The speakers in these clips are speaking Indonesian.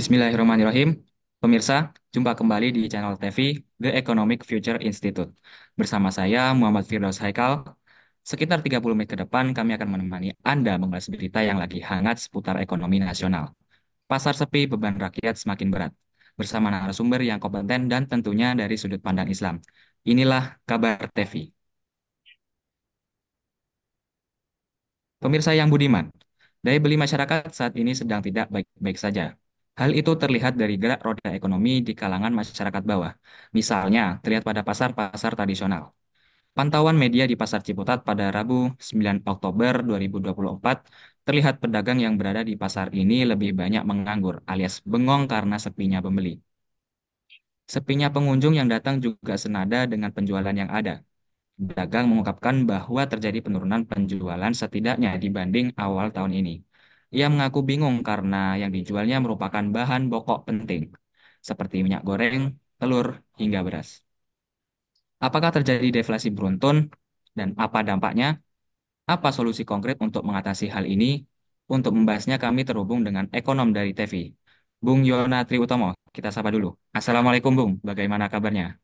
Bismillahirrahmanirrahim. Pemirsa, jumpa kembali di channel TV The Economic Future Institute. Bersama saya Muhammad Firdaus Haikal. Sekitar 30 menit ke depan kami akan menemani Anda mengulas berita yang lagi hangat seputar ekonomi nasional. Pasar sepi, beban rakyat semakin berat. Bersama narasumber yang kompeten dan tentunya dari sudut pandang Islam. Inilah kabar TV. Pemirsa yang budiman, daya beli masyarakat saat ini sedang tidak baik-baik saja. Hal itu terlihat dari gerak roda ekonomi di kalangan masyarakat bawah, misalnya terlihat pada pasar-pasar tradisional. Pantauan media di Pasar Ciputat pada Rabu 9 Oktober 2024 terlihat pedagang yang berada di pasar ini lebih banyak menganggur alias bengong karena sepinya pembeli. Sepinya pengunjung yang datang juga senada dengan penjualan yang ada. Pedagang mengungkapkan bahwa terjadi penurunan penjualan setidaknya dibanding awal tahun ini. Ia mengaku bingung karena yang dijualnya merupakan bahan pokok penting, seperti minyak goreng, telur, hingga beras. Apakah terjadi deflasi beruntun, dan apa dampaknya? Apa solusi konkret untuk mengatasi hal ini? Untuk membahasnya kami terhubung dengan ekonom dari TV, Bung Yona Triutomo. Kita sapa dulu. Assalamualaikum Bung, bagaimana kabarnya?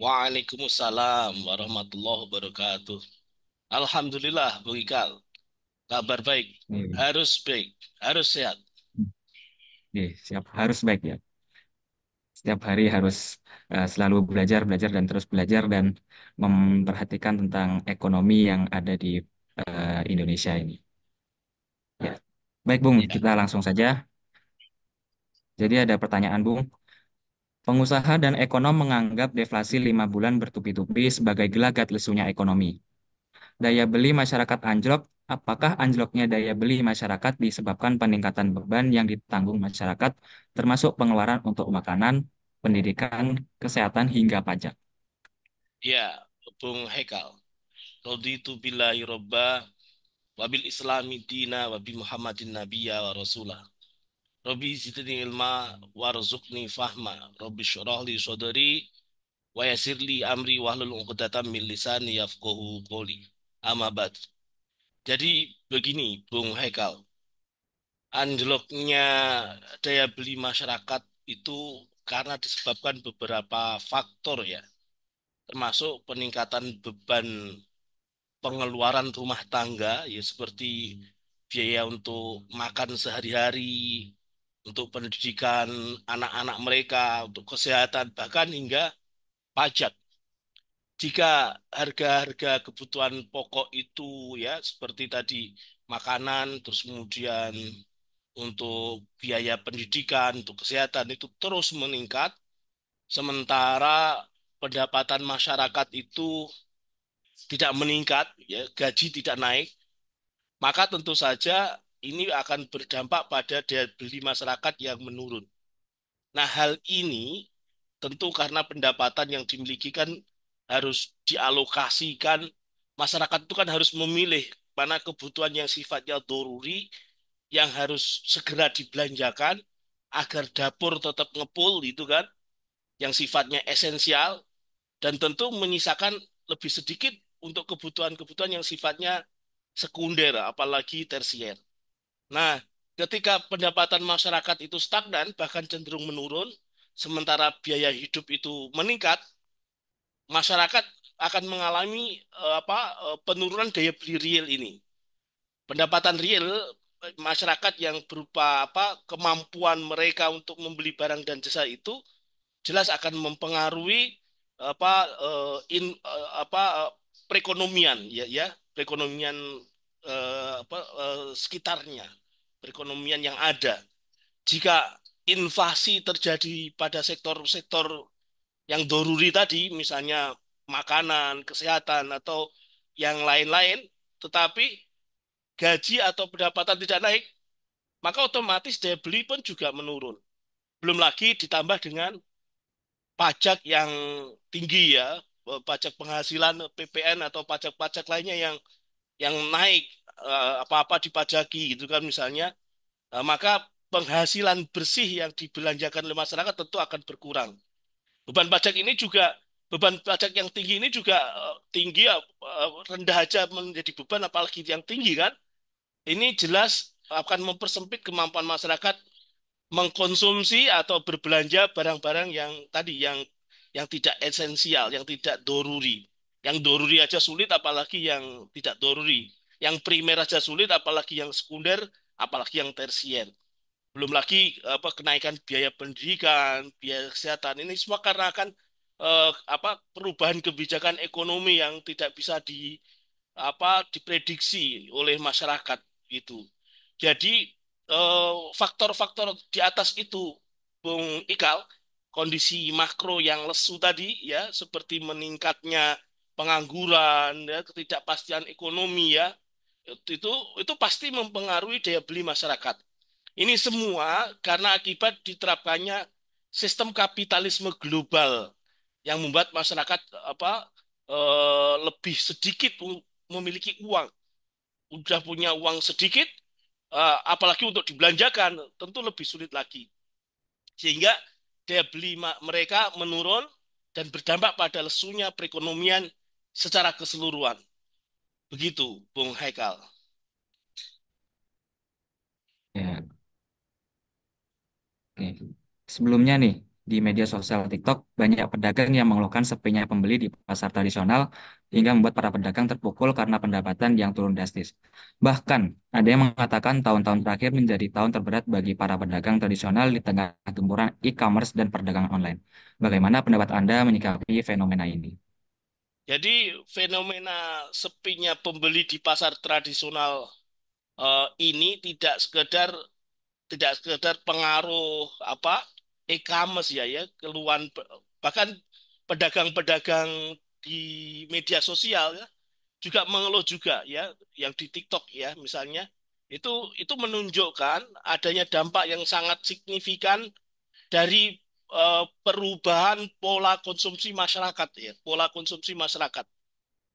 Waalaikumsalam warahmatullahi wabarakatuh. Alhamdulillah, Bung Ikal. Kabar baik, Hmm. harus baik, harus sehat. Oke, siap harus baik ya. Setiap hari harus uh, selalu belajar, belajar dan terus belajar dan memperhatikan tentang ekonomi yang ada di uh, Indonesia ini. Ya. Baik, Bung, Ya. kita langsung saja. Jadi ada pertanyaan, Bung. Pengusaha dan ekonom menganggap deflasi lima bulan bertubi-tubi sebagai gelagat lesunya ekonomi. Daya beli masyarakat anjlok Apakah anjloknya daya beli masyarakat disebabkan peningkatan beban yang ditanggung masyarakat, termasuk pengeluaran untuk makanan, pendidikan, kesehatan, hingga pajak? Ya, Bung Hekal. Raditu billahi robba wabil islami dina wabi muhammadin Nabiya wa rasulah. Rabbi zidni ilma warzuqni fahma. Rabbi syurahli sodari wa yasirli amri wahlul 'uqdatam min lisani yafqahu qawli. Amma jadi begini, Bung Haikal, anjloknya daya beli masyarakat itu karena disebabkan beberapa faktor ya, termasuk peningkatan beban pengeluaran rumah tangga ya seperti biaya untuk makan sehari-hari, untuk pendidikan anak-anak mereka, untuk kesehatan, bahkan hingga pajak jika harga-harga kebutuhan pokok itu ya seperti tadi makanan terus kemudian untuk biaya pendidikan untuk kesehatan itu terus meningkat sementara pendapatan masyarakat itu tidak meningkat ya gaji tidak naik maka tentu saja ini akan berdampak pada daya beli masyarakat yang menurun nah hal ini tentu karena pendapatan yang dimiliki kan harus dialokasikan. Masyarakat itu kan harus memilih mana kebutuhan yang sifatnya doruri, yang harus segera dibelanjakan agar dapur tetap ngepul itu kan, yang sifatnya esensial, dan tentu menyisakan lebih sedikit untuk kebutuhan-kebutuhan yang sifatnya sekunder, apalagi tersier. Nah, ketika pendapatan masyarakat itu stagnan, bahkan cenderung menurun, sementara biaya hidup itu meningkat, masyarakat akan mengalami eh, apa eh, penurunan daya beli real ini. Pendapatan real eh, masyarakat yang berupa apa kemampuan mereka untuk membeli barang dan jasa itu jelas akan mempengaruhi apa in apa perekonomian ya ya perekonomian uh, apa uh, sekitarnya perekonomian yang ada jika inflasi terjadi pada sektor-sektor yang doruri tadi, misalnya makanan, kesehatan, atau yang lain-lain, tetapi gaji atau pendapatan tidak naik, maka otomatis daya beli pun juga menurun. Belum lagi ditambah dengan pajak yang tinggi ya, pajak penghasilan PPN atau pajak-pajak lainnya yang yang naik eh, apa-apa dipajaki gitu kan misalnya, nah, maka penghasilan bersih yang dibelanjakan oleh masyarakat tentu akan berkurang. Beban pajak ini juga beban pajak yang tinggi ini juga eh, tinggi eh, rendah aja menjadi beban apalagi yang tinggi kan. Ini jelas akan mempersempit kemampuan masyarakat mengkonsumsi atau berbelanja barang-barang yang tadi yang yang tidak esensial, yang tidak doruri. Yang doruri aja sulit apalagi yang tidak doruri. Yang primer aja sulit apalagi yang sekunder, apalagi yang tersier belum lagi apa kenaikan biaya pendidikan, biaya kesehatan ini semua karena akan eh, apa perubahan kebijakan ekonomi yang tidak bisa di apa diprediksi oleh masyarakat itu. Jadi faktor eh, faktor-faktor di atas itu Bung Ikal kondisi makro yang lesu tadi ya seperti meningkatnya pengangguran ya ketidakpastian ekonomi ya itu itu pasti mempengaruhi daya beli masyarakat ini semua karena akibat diterapkannya sistem kapitalisme global yang membuat masyarakat apa e, lebih sedikit memiliki uang. Udah punya uang sedikit, e, apalagi untuk dibelanjakan, tentu lebih sulit lagi. Sehingga daya beli mereka menurun dan berdampak pada lesunya perekonomian secara keseluruhan. Begitu, Bung Haikal. Oke. Sebelumnya nih, di media sosial TikTok, banyak pedagang yang mengeluhkan sepinya pembeli di pasar tradisional hingga membuat para pedagang terpukul karena pendapatan yang turun drastis. Bahkan, ada yang mengatakan tahun-tahun terakhir menjadi tahun terberat bagi para pedagang tradisional di tengah gempuran e-commerce dan perdagangan online. Bagaimana pendapat Anda menyikapi fenomena ini? Jadi, fenomena sepinya pembeli di pasar tradisional uh, ini tidak sekedar tidak sekedar pengaruh apa e-commerce ya ya keluhan bahkan pedagang-pedagang di media sosial ya, juga mengeluh juga ya yang di TikTok ya misalnya itu itu menunjukkan adanya dampak yang sangat signifikan dari uh, perubahan pola konsumsi masyarakat ya pola konsumsi masyarakat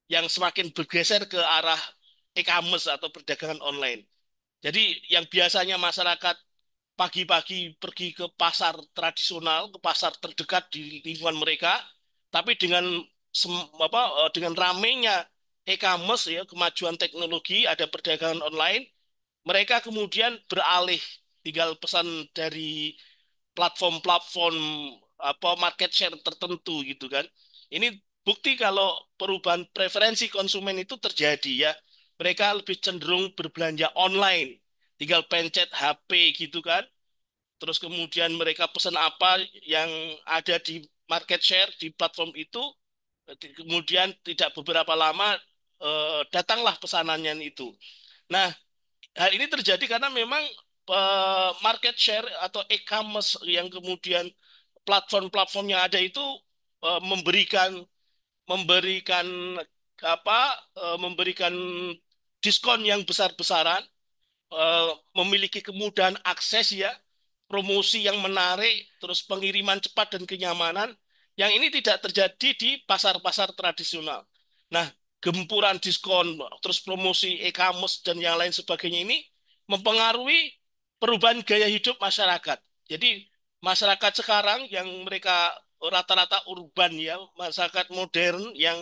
yang semakin bergeser ke arah e-commerce atau perdagangan online jadi yang biasanya masyarakat pagi-pagi pergi ke pasar tradisional, ke pasar terdekat di lingkungan mereka, tapi dengan apa eh, dengan ramenya e-commerce ya, kemajuan teknologi, ada perdagangan online, mereka kemudian beralih tinggal pesan dari platform-platform apa market share tertentu gitu kan. Ini bukti kalau perubahan preferensi konsumen itu terjadi ya mereka lebih cenderung berbelanja online. Tinggal pencet HP gitu kan. Terus kemudian mereka pesan apa yang ada di market share di platform itu. Kemudian tidak beberapa lama eh, datanglah pesanannya itu. Nah, hal ini terjadi karena memang eh, market share atau e-commerce yang kemudian platform-platform yang ada itu eh, memberikan memberikan apa e, memberikan diskon yang besar-besaran, e, memiliki kemudahan akses ya, promosi yang menarik, terus pengiriman cepat dan kenyamanan, yang ini tidak terjadi di pasar-pasar tradisional. Nah, gempuran diskon, terus promosi e-commerce dan yang lain sebagainya ini mempengaruhi perubahan gaya hidup masyarakat. Jadi masyarakat sekarang yang mereka rata-rata urban ya, masyarakat modern yang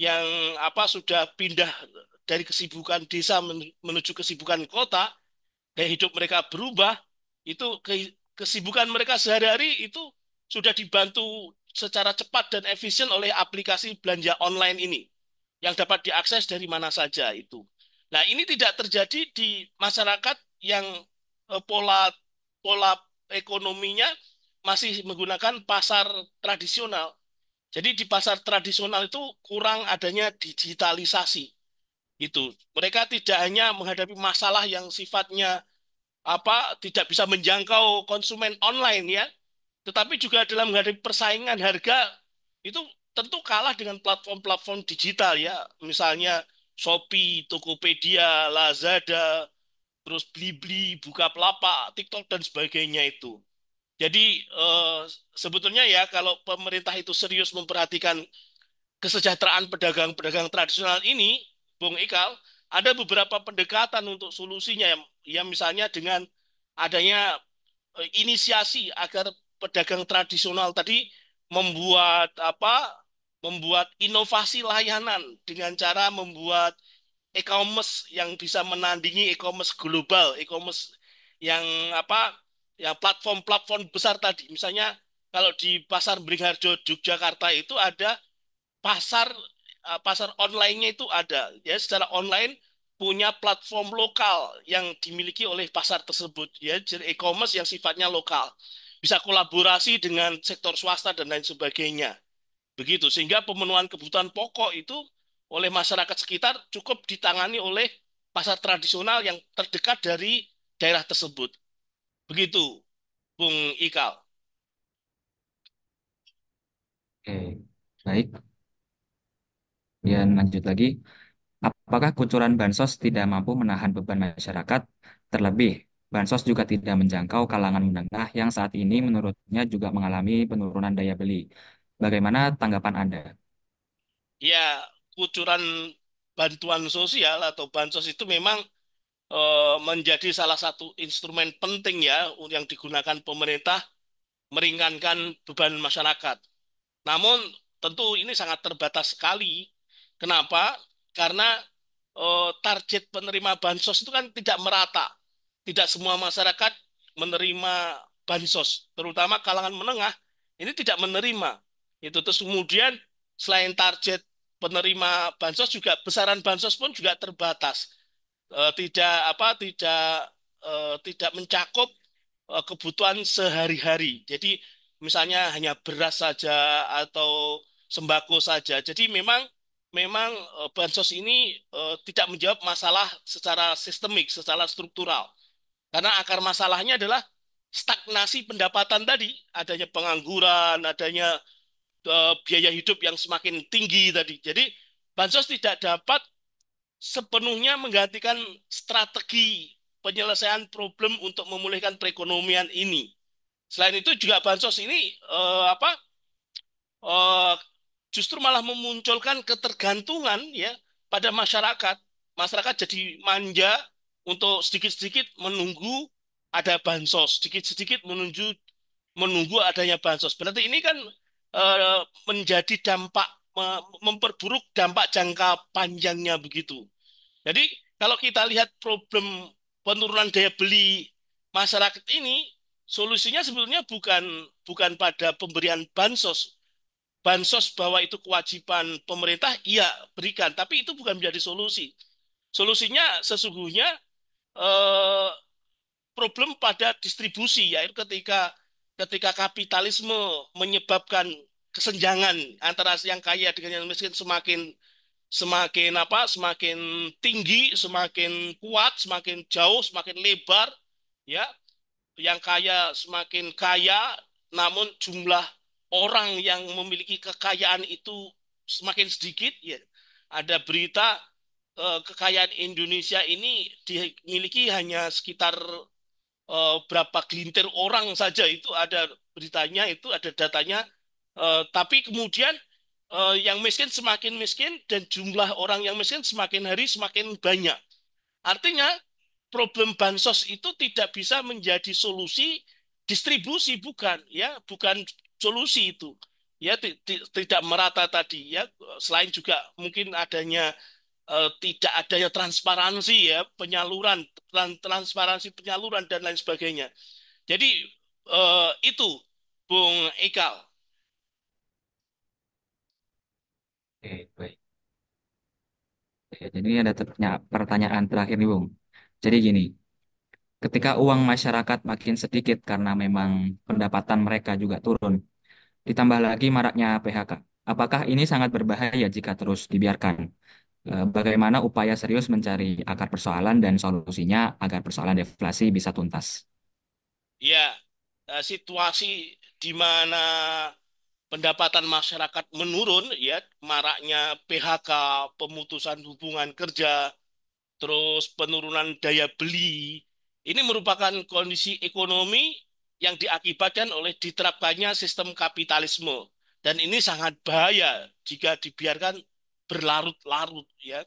yang apa sudah pindah dari kesibukan desa menuju kesibukan kota, gaya hidup mereka berubah, itu kesibukan mereka sehari-hari itu sudah dibantu secara cepat dan efisien oleh aplikasi belanja online ini yang dapat diakses dari mana saja itu. Nah, ini tidak terjadi di masyarakat yang e, pola pola ekonominya masih menggunakan pasar tradisional jadi di pasar tradisional itu kurang adanya digitalisasi. Itu. Mereka tidak hanya menghadapi masalah yang sifatnya apa tidak bisa menjangkau konsumen online ya, tetapi juga dalam menghadapi persaingan harga itu tentu kalah dengan platform-platform digital ya, misalnya Shopee, Tokopedia, Lazada, terus Blibli, buka Bukalapak, TikTok dan sebagainya itu. Jadi eh, sebetulnya ya kalau pemerintah itu serius memperhatikan kesejahteraan pedagang-pedagang tradisional ini, Bung Ikal, ada beberapa pendekatan untuk solusinya yang, yang misalnya dengan adanya eh, inisiasi agar pedagang tradisional tadi membuat apa membuat inovasi layanan dengan cara membuat e-commerce yang bisa menandingi e-commerce global, e-commerce yang apa ya platform-platform besar tadi. Misalnya kalau di pasar Bringharjo Yogyakarta itu ada pasar eh, pasar online-nya itu ada ya secara online punya platform lokal yang dimiliki oleh pasar tersebut ya jadi e-commerce yang sifatnya lokal bisa kolaborasi dengan sektor swasta dan lain sebagainya begitu sehingga pemenuhan kebutuhan pokok itu oleh masyarakat sekitar cukup ditangani oleh pasar tradisional yang terdekat dari daerah tersebut Begitu, Bung Ikal. Oke, baik. Kemudian lanjut lagi. Apakah kucuran bansos tidak mampu menahan beban masyarakat? Terlebih, bansos juga tidak menjangkau kalangan menengah yang saat ini menurutnya juga mengalami penurunan daya beli. Bagaimana tanggapan Anda? Ya, kucuran bantuan sosial atau bansos itu memang Eh, menjadi salah satu instrumen penting ya yang digunakan pemerintah meringankan beban masyarakat. Namun tentu ini sangat terbatas sekali. Kenapa? Karena eh, target penerima bansos itu kan tidak merata. Tidak semua masyarakat menerima bansos, terutama kalangan menengah ini tidak menerima. Itu terus kemudian selain target penerima bansos juga besaran bansos pun juga terbatas uh, tidak apa tidak uh, tidak mencakup uh, kebutuhan sehari-hari. Jadi misalnya hanya beras saja atau sembako saja. Jadi memang memang uh, bansos ini uh, tidak menjawab masalah secara sistemik, secara struktural. Karena akar masalahnya adalah stagnasi pendapatan tadi, adanya pengangguran, adanya biaya hidup yang semakin tinggi tadi. Jadi bansos tidak dapat sepenuhnya menggantikan strategi penyelesaian problem untuk memulihkan perekonomian ini. Selain itu juga bansos ini eh, apa eh, justru malah memunculkan ketergantungan ya pada masyarakat. Masyarakat jadi manja untuk sedikit-sedikit menunggu ada bansos, sedikit-sedikit menuju menunggu adanya bansos. Berarti ini kan eh, menjadi dampak memperburuk dampak jangka panjangnya begitu. Jadi kalau kita lihat problem penurunan daya beli masyarakat ini, solusinya sebetulnya bukan bukan pada pemberian bansos. Bansos bahwa itu kewajiban pemerintah, iya berikan, tapi itu bukan menjadi solusi. Solusinya sesungguhnya eh, problem pada distribusi, yaitu ketika ketika kapitalisme menyebabkan kesenjangan antara yang kaya dengan yang miskin semakin semakin apa semakin tinggi semakin kuat semakin jauh semakin lebar ya yang kaya semakin kaya namun jumlah orang yang memiliki kekayaan itu semakin sedikit ya ada berita eh, kekayaan Indonesia ini dimiliki hanya sekitar eh, berapa gelintir orang saja itu ada beritanya itu ada datanya Uh, tapi kemudian uh, yang miskin semakin miskin dan jumlah orang yang miskin semakin hari semakin banyak. Artinya problem bansos itu tidak bisa menjadi solusi distribusi bukan ya bukan solusi itu ya tidak merata tadi ya selain juga mungkin adanya eh, tidak adanya transparansi ya penyaluran trans transparansi penyaluran dan lain sebagainya jadi uh, itu Bung Ikal Oke, baik. Oke, jadi ini ada pertanyaan terakhir nih, Bung. Jadi gini, ketika uang masyarakat makin sedikit karena memang pendapatan mereka juga turun, ditambah lagi maraknya PHK, apakah ini sangat berbahaya jika terus dibiarkan? E, bagaimana upaya serius mencari akar persoalan dan solusinya agar persoalan deflasi bisa tuntas? Ya, situasi di mana pendapatan masyarakat menurun ya maraknya PHK pemutusan hubungan kerja terus penurunan daya beli ini merupakan kondisi ekonomi yang diakibatkan oleh diterapkannya sistem kapitalisme dan ini sangat bahaya jika dibiarkan berlarut-larut ya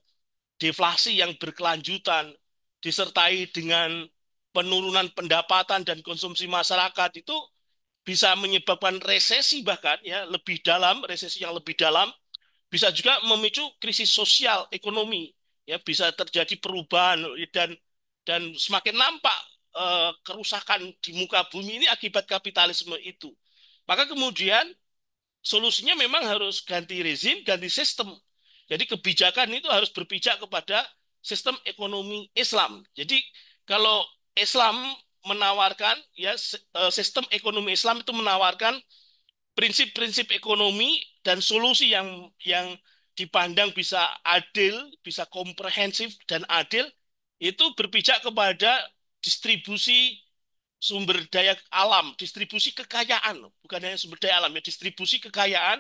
deflasi yang berkelanjutan disertai dengan penurunan pendapatan dan konsumsi masyarakat itu bisa menyebabkan resesi bahkan ya lebih dalam, resesi yang lebih dalam, bisa juga memicu krisis sosial ekonomi ya bisa terjadi perubahan dan dan semakin nampak uh, kerusakan di muka bumi ini akibat kapitalisme itu. Maka kemudian solusinya memang harus ganti rezim, ganti sistem. Jadi kebijakan itu harus berpijak kepada sistem ekonomi Islam. Jadi kalau Islam menawarkan ya eh, sistem ekonomi Islam itu menawarkan prinsip-prinsip ekonomi dan solusi yang yang dipandang bisa adil, bisa komprehensif dan adil itu berpijak kepada distribusi sumber daya alam, distribusi kekayaan bukan hanya sumber daya alam ya, distribusi kekayaan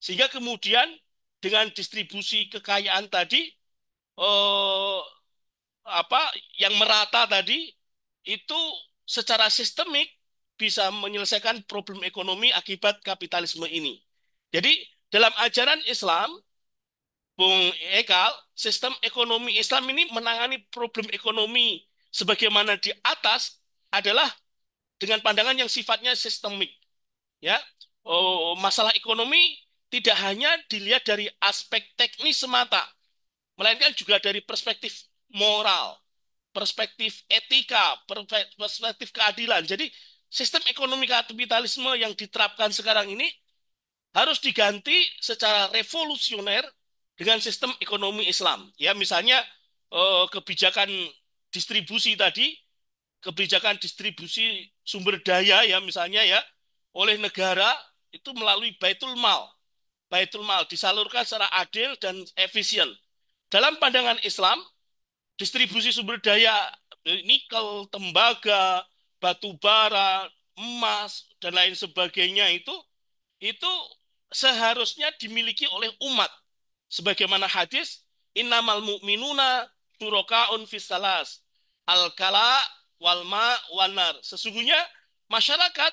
sehingga kemudian dengan distribusi kekayaan tadi eh, apa yang merata tadi itu secara sistemik bisa menyelesaikan problem ekonomi akibat kapitalisme ini. Jadi dalam ajaran Islam, Bung Ekal, sistem ekonomi Islam ini menangani problem ekonomi sebagaimana di atas adalah dengan pandangan yang sifatnya sistemik. Ya, oh, masalah ekonomi tidak hanya dilihat dari aspek teknis semata, melainkan juga dari perspektif moral perspektif etika, perspektif keadilan. Jadi sistem ekonomi kapitalisme yang diterapkan sekarang ini harus diganti secara revolusioner dengan sistem ekonomi Islam. Ya misalnya eh, kebijakan distribusi tadi, kebijakan distribusi sumber daya ya misalnya ya oleh negara itu melalui baitul mal. Baitul mal disalurkan secara adil dan efisien. Dalam pandangan Islam, distribusi sumber daya nikel, tembaga, batu bara, emas dan lain sebagainya itu itu seharusnya dimiliki oleh umat sebagaimana hadis innamal mu'minuna turakaun fisalas alkala walma wanar sesungguhnya masyarakat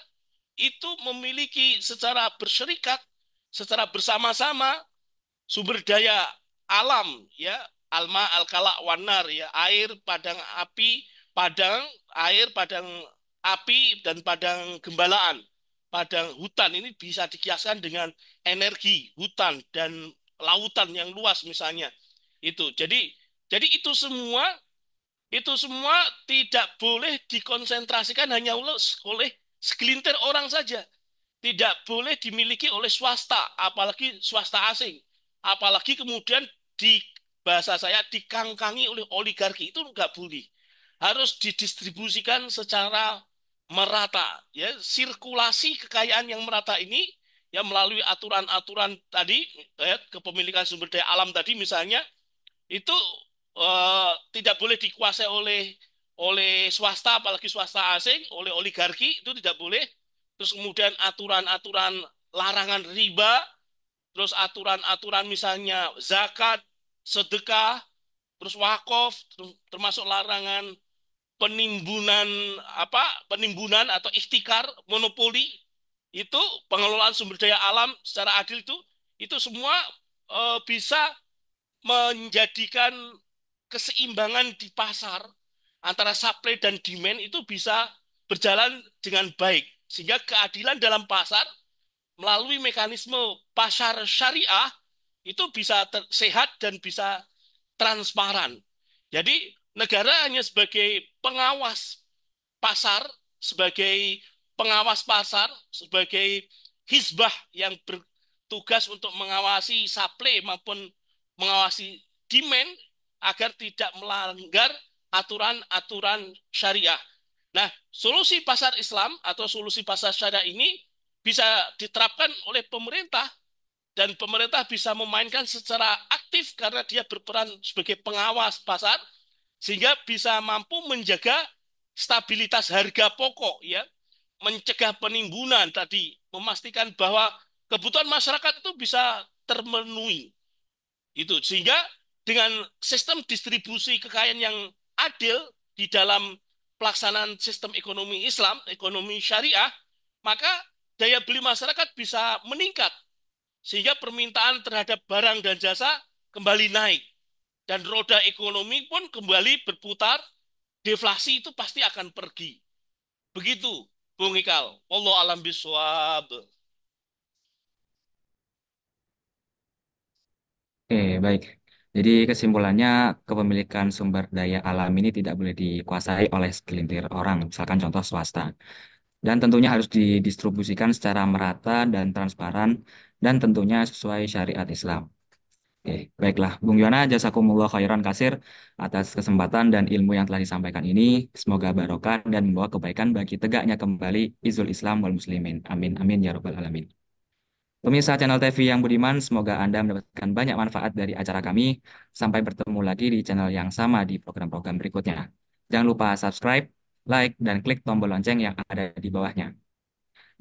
itu memiliki secara berserikat secara bersama-sama sumber daya alam ya alma alkala wanar ya air padang api padang air padang api dan padang gembalaan padang hutan ini bisa dikiaskan dengan energi hutan dan lautan yang luas misalnya itu jadi jadi itu semua itu semua tidak boleh dikonsentrasikan hanya oleh segelintir orang saja tidak boleh dimiliki oleh swasta apalagi swasta asing apalagi kemudian di bahasa saya dikangkangi oleh oligarki itu nggak boleh harus didistribusikan secara merata ya sirkulasi kekayaan yang merata ini ya melalui aturan-aturan tadi ya, kepemilikan sumber daya alam tadi misalnya itu uh, tidak boleh dikuasai oleh oleh swasta apalagi swasta asing oleh oligarki itu tidak boleh terus kemudian aturan-aturan larangan riba terus aturan-aturan misalnya zakat sedekah, terus wakaf, termasuk larangan penimbunan apa? Penimbunan atau ikhtikar, monopoli itu pengelolaan sumber daya alam secara adil itu itu semua e, bisa menjadikan keseimbangan di pasar antara supply dan demand itu bisa berjalan dengan baik sehingga keadilan dalam pasar melalui mekanisme pasar syariah itu bisa sehat dan bisa transparan. Jadi negara hanya sebagai pengawas pasar, sebagai pengawas pasar, sebagai hizbah yang bertugas untuk mengawasi supply maupun mengawasi demand agar tidak melanggar aturan-aturan syariah. Nah, solusi pasar Islam atau solusi pasar syariah ini bisa diterapkan oleh pemerintah dan pemerintah bisa memainkan secara aktif karena dia berperan sebagai pengawas pasar sehingga bisa mampu menjaga stabilitas harga pokok ya mencegah penimbunan tadi memastikan bahwa kebutuhan masyarakat itu bisa termenuhi itu sehingga dengan sistem distribusi kekayaan yang adil di dalam pelaksanaan sistem ekonomi Islam ekonomi syariah maka daya beli masyarakat bisa meningkat sehingga permintaan terhadap barang dan jasa kembali naik. Dan roda ekonomi pun kembali berputar, deflasi itu pasti akan pergi. Begitu, Bung Ikal. Allah alam biswab. Oke, baik. Jadi kesimpulannya kepemilikan sumber daya alam ini tidak boleh dikuasai oleh segelintir orang, misalkan contoh swasta dan tentunya harus didistribusikan secara merata dan transparan dan tentunya sesuai syariat Islam. Oke, baiklah. Bung Yona, jazakumullah khairan kasir atas kesempatan dan ilmu yang telah disampaikan ini. Semoga barokah dan membawa kebaikan bagi tegaknya kembali Izul Islam wal Muslimin. Amin, amin, ya robbal alamin. Pemirsa channel TV yang budiman, semoga Anda mendapatkan banyak manfaat dari acara kami. Sampai bertemu lagi di channel yang sama di program-program berikutnya. Jangan lupa subscribe, like, dan klik tombol lonceng yang ada di bawahnya.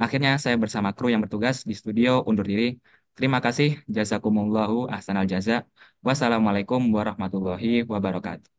Akhirnya saya bersama kru yang bertugas di studio undur diri. Terima kasih, jazakumullahu ahsanal jaza. Wassalamualaikum warahmatullahi wabarakatuh.